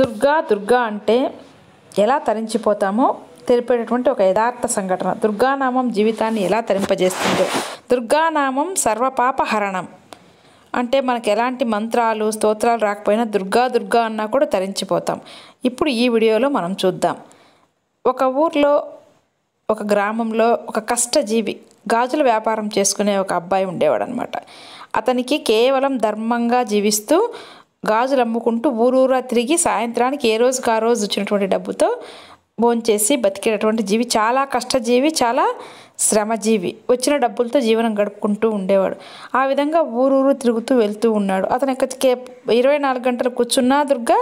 దుర్గా దుర్గా అంటే ఎలా తరించిపోతామో తెలిపేటటువంటి ఒక యథార్థ సంఘటన దుర్గానామం జీవితాన్ని ఎలా తరింపజేస్తుందో దుర్గానామం సర్వపాప హరణం అంటే మనకు ఎలాంటి మంత్రాలు స్తోత్రాలు రాకపోయినా దుర్గా దుర్గా అన్నా కూడా తరించిపోతాం ఇప్పుడు ఈ వీడియోలో మనం చూద్దాం ఒక ఊర్లో ఒక గ్రామంలో ఒక కష్టజీవి గాజుల వ్యాపారం చేసుకునే ఒక అబ్బాయి ఉండేవాడు అనమాట అతనికి కేవలం ధర్మంగా జీవిస్తూ గాజులు అమ్ముకుంటూ ఊరూరా తిరిగి సాయంత్రానికి ఏ రోజు ఆ రోజు వచ్చినటువంటి డబ్బుతో భోంచేసి బతికేటటువంటి జీవి చాలా కష్టజీవి చాలా శ్రమజీవి వచ్చిన డబ్బులతో జీవనం గడుపుకుంటూ ఉండేవాడు ఆ విధంగా ఊరూరు తిరుగుతూ వెళ్తూ ఉన్నాడు అతను కే ఇరవై నాలుగు గంటలు కూర్చున్నా దుర్గా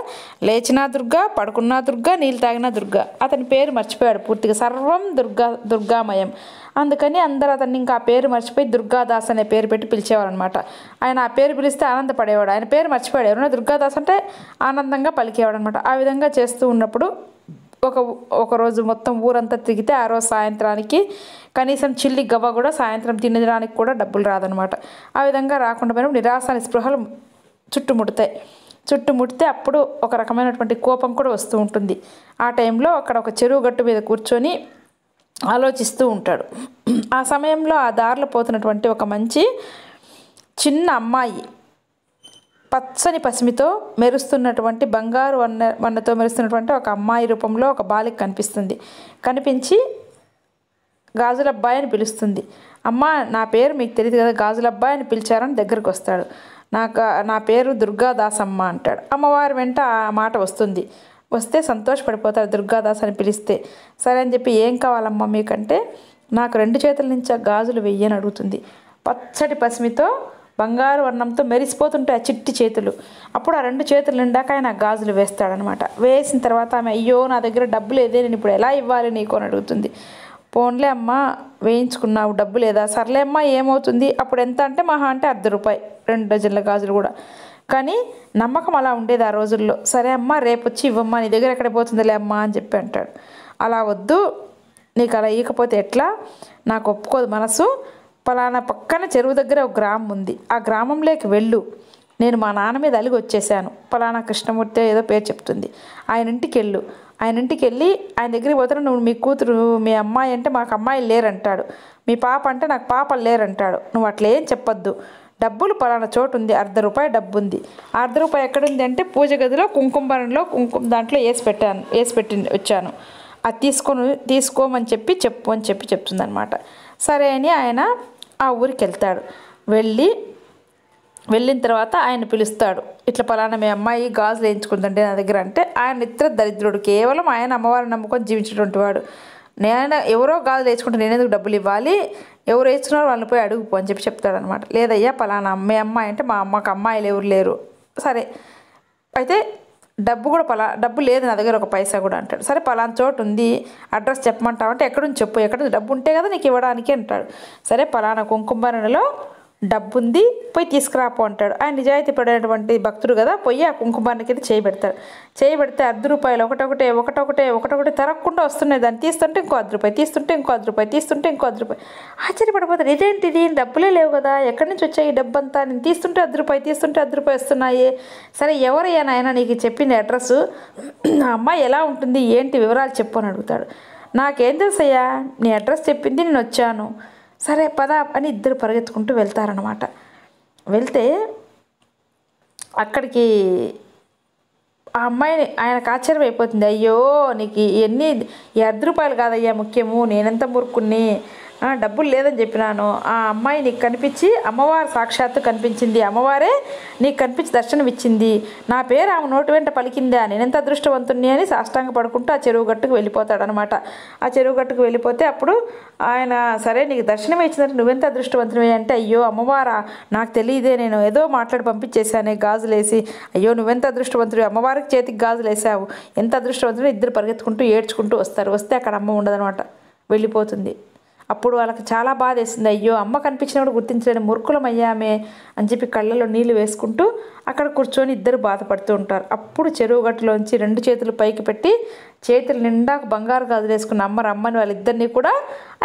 లేచినా దుర్గా పడుకున్నా దుర్గా నీళ్ళు తాగినా దుర్గా అతని పేరు మర్చిపోయాడు పూర్తిగా సర్వం దుర్గా దుర్గామయం అందుకని అందరు అతన్ని ఇంకా ఆ పేరు మర్చిపోయి దుర్గాదాస్ అనే పేరు పెట్టి పిలిచేవారు అనమాట ఆయన ఆ పేరు పిలిస్తే ఆనందపడేవాడు ఆయన పేరు మర్చిపోయాడు ఎవరైనా దుర్గాదాస్ అంటే ఆనందంగా పలికేవాడు అనమాట ఆ విధంగా చేస్తూ ఉన్నప్పుడు ఒక ఒకరోజు మొత్తం ఊరంతా తిరిగితే ఆ రోజు సాయంత్రానికి కనీసం చిల్లి గవ్వ కూడా సాయంత్రం తినడానికి కూడా డబ్బులు రాదనమాట ఆ విధంగా రాకుండా పోయిన నిరాశ నిస్పృహలు చుట్టుముడతాయి చుట్టుముడితే అప్పుడు ఒక రకమైనటువంటి కోపం కూడా వస్తూ ఉంటుంది ఆ టైంలో అక్కడ ఒక చెరువు గట్టు మీద కూర్చొని ఆలోచిస్తూ ఉంటాడు ఆ సమయంలో ఆ దారిలో పోతున్నటువంటి ఒక మంచి చిన్న అమ్మాయి పచ్చని పసిమితో మెరుస్తున్నటువంటి బంగారు వన్న వన్నతో మెరుస్తున్నటువంటి ఒక అమ్మాయి రూపంలో ఒక బాలిక కనిపిస్తుంది కనిపించి గాజులబ్బాయి అని పిలుస్తుంది అమ్మ నా పేరు మీకు తెలియదు కదా గాజులబ్బాయి అని పిలిచారని దగ్గరకు వస్తాడు నాకు నా పేరు దుర్గాదాసమ్మ అంటాడు అమ్మవారి వెంట ఆ మాట వస్తుంది వస్తే సంతోషపడిపోతారు దుర్గాదాస్ అని పిలిస్తే సరే అని చెప్పి ఏం కావాలమ్మా మీకంటే నాకు రెండు చేతుల నుంచి గాజులు వెయ్యని అడుగుతుంది పచ్చటి పసిమితో బంగారు వర్ణంతో మెరిసిపోతుంటాయి ఆ చిట్టి చేతులు అప్పుడు ఆ రెండు చేతులు నిండాక ఆయన గాజులు వేస్తాడనమాట వేసిన తర్వాత ఆమె అయ్యో నా దగ్గర డబ్బు లేదే నేను ఇప్పుడు ఎలా ఇవ్వాలి నీకు అని అడుగుతుంది పోన్లే అమ్మ వేయించుకున్నావు డబ్బు లేదా సర్లే అమ్మ ఏమవుతుంది అప్పుడు ఎంత అంటే మహా అంటే అర్ధ రూపాయి రెండు డజన్ల గాజులు కూడా కానీ నమ్మకం అలా ఉండేది ఆ రోజుల్లో సరే అమ్మ రేపు వచ్చి ఇవ్వమ్మా నీ దగ్గర ఎక్కడ పోతుందిలే అమ్మా అని చెప్పి అంటాడు అలా వద్దు నీకు అలా ఇవ్వకపోతే ఎట్లా నాకు ఒప్పుకోదు మనసు పలానా పక్కన చెరువు దగ్గర ఒక గ్రామం ఉంది ఆ గ్రామంలోకి వెళ్ళు నేను మా నాన్న మీద అలిగి వచ్చేసాను పలానా కృష్ణమూర్తి ఏదో పేరు చెప్తుంది ఆయన ఇంటికి వెళ్ళు ఆయన ఇంటికి వెళ్ళి ఆయన దగ్గరికి పోతాను నువ్వు మీ కూతురు మీ అమ్మాయి అంటే మాకు అమ్మాయిలు లేరంటాడు మీ పాప అంటే నాకు పాపలు లేరంటాడు నువ్వు అట్లా ఏం చెప్పొద్దు డబ్బులు పలానా చోటు ఉంది అర్ధ రూపాయి డబ్బు ఉంది అర్ధ రూపాయి ఎక్కడుంది అంటే పూజ గదిలో కుంకుమరంలో కుంకుమ దాంట్లో వేసి పెట్టాను వేసి పెట్టి వచ్చాను అది తీసుకొని తీసుకోమని చెప్పి చెప్పు అని చెప్పి చెప్తుందనమాట సరే అని ఆయన ఆ ఊరికి వెళ్తాడు వెళ్ళి వెళ్ళిన తర్వాత ఆయన పిలుస్తాడు ఇట్లా పలానా మీ అమ్మాయి గాజులు వేయించుకుందండి నా దగ్గర అంటే ఆయన ఇతర దరిద్రుడు కేవలం ఆయన అమ్మవారిని నమ్ముకొని జీవించినటువంటి వాడు నేను ఎవరో గాజు తెచ్చుకుంటే నేను ఎందుకు డబ్బులు ఇవ్వాలి ఎవరు వేసుకున్నారో వాళ్ళని పోయి అడుగుపో అని చెప్పి చెప్తాడనమాట లేదయ్యా పలానా అమ్మాయి అమ్మాయి అంటే మా అమ్మకి అమ్మాయిలు ఎవరు లేరు సరే అయితే డబ్బు కూడా పలా డబ్బు లేదు నా దగ్గర ఒక పైసా కూడా అంటాడు సరే పలానా చోటు ఉంది అడ్రస్ చెప్పమంటావంటే నుంచి చెప్పు ఎక్కడ డబ్బు ఉంటే కదా నీకు ఇవ్వడానికి అంటాడు సరే పలానా కుంకుమరణలో డబ్బుంది పోయి తీసుకురాపో అంటాడు ఆయన నిజాయితీ పడినటువంటి భక్తుడు కదా పోయి ఆ కింద చేయబెడతాడు చేయబెడితే అర్ధ రూపాయలు ఒకటొకటే ఒకటొకటే ఒకటొకటి తరగకుండా వస్తున్నాయి దాన్ని తీస్తుంటే ఇంకో అర్ధ రూపాయి తీస్తుంటే ఇంకో అర్ధ రూపాయి తీస్తుంటే ఇంకో అర్ధ రూపాయి ఆశ్చర్యపడిపోతాడు ఇదేంటి ఇది డబ్బులే లేవు కదా ఎక్కడి నుంచి వచ్చాయి ఈ డబ్బు అంతా నేను తీస్తుంటే అర్ధ రూపాయి తీస్తుంటే అర్ధ రూపాయి వస్తున్నాయి సరే ఎవరయ్యా నాయన నీకు చెప్పింది అడ్రస్ నా అమ్మాయి ఎలా ఉంటుంది ఏంటి వివరాలు చెప్పు అని అడుగుతాడు నాకేం తెలుసయ్యా నీ అడ్రస్ చెప్పింది నేను వచ్చాను సరే పద అని ఇద్దరు పరిగెత్తుకుంటూ వెళ్తారనమాట వెళ్తే అక్కడికి ఆ అమ్మాయిని ఆయనకు ఆశ్చర్యం అయిపోతుంది అయ్యో నీకు ఎన్ని ఈ అర్ధ రూపాయలు కాదయ్యా ముఖ్యము నేనెంత మురుక్కుని డబ్బులు లేదని చెప్పినాను ఆ అమ్మాయి నీకు కనిపించి అమ్మవారు సాక్షాత్తు కనిపించింది అమ్మవారే నీకు కనిపించి దర్శనం ఇచ్చింది నా పేరు ఆమె నోటి వెంట పలికిందా నేనెంత అదృష్టవంతుణ్ణి అని సాష్టాంగ పడుకుంటూ ఆ చెరువు గట్టుకు వెళ్ళిపోతాడనమాట ఆ చెరువు గట్టుకు వెళ్ళిపోతే అప్పుడు ఆయన సరే నీకు దర్శనం ఇచ్చిందంటే నువ్వెంత అదృష్టవంతునివి అంటే అయ్యో అమ్మవారా నాకు తెలియదే నేను ఏదో మాట్లాడి పంపించేశాను గాజులేసి అయ్యో నువ్వెంత అదృష్టవంతుడు అమ్మవారికి చేతికి గాజులు వేసావు ఎంత అదృష్టవంతుడు ఇద్దరు పరిగెత్తుకుంటూ ఏడ్చుకుంటూ వస్తారు వస్తే అక్కడ అమ్మ ఉండదనమాట వెళ్ళిపోతుంది అప్పుడు వాళ్ళకి చాలా బాధ వేసింది అయ్యో అమ్మ కనిపించినప్పుడు గుర్తించలేని అయ్యామే అని చెప్పి కళ్ళలో నీళ్లు వేసుకుంటూ అక్కడ కూర్చొని ఇద్దరు బాధపడుతూ ఉంటారు అప్పుడు చెరువు గట్టులోంచి రెండు చేతులు పైకి పెట్టి చేతులు నిండా బంగారు గాజులు వేసుకున్న అమ్మ రమ్మని వాళ్ళిద్దరినీ కూడా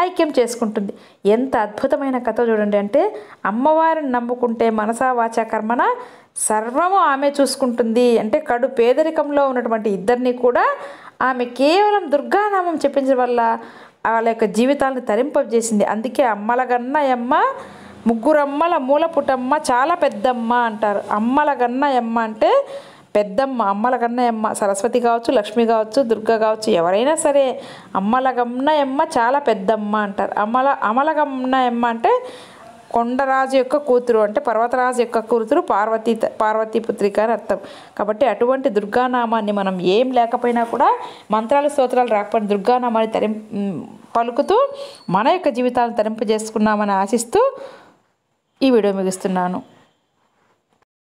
ఐక్యం చేసుకుంటుంది ఎంత అద్భుతమైన కథ చూడండి అంటే అమ్మవారిని నమ్ముకుంటే మనసా వాచా కర్మన సర్వము ఆమె చూసుకుంటుంది అంటే కడు పేదరికంలో ఉన్నటువంటి ఇద్దరిని కూడా ఆమె కేవలం దుర్గానామం చెప్పించడం వల్ల వాళ్ళ యొక్క జీవితాలను తరింపజేసింది అందుకే గన్నయమ్మ ముగ్గురమ్మల మూల పుటమ్మ చాలా పెద్దమ్మ అంటారు అమ్మల గన్నయమ్మ అంటే పెద్దమ్మ అమ్మల గన్నయమ్మ సరస్వతి కావచ్చు లక్ష్మి కావచ్చు దుర్గ కావచ్చు ఎవరైనా సరే అమ్మల గమ్నయమ్మ చాలా పెద్దమ్మ అంటారు అమల అమల గమ్నయమ్మ అంటే కొండరాజు యొక్క కూతురు అంటే పర్వతరాజు యొక్క కూతురు పార్వతీ పార్వతీపుత్రిక అని అర్థం కాబట్టి అటువంటి దుర్గానామాన్ని మనం ఏం లేకపోయినా కూడా మంత్రాలు స్తోత్రాలు రాకపోయిన దుర్గానామాన్ని తరిం పలుకుతూ మన యొక్క జీవితాలను తరింపజేసుకున్నామని ఆశిస్తూ ఈ వీడియో ముగిస్తున్నాను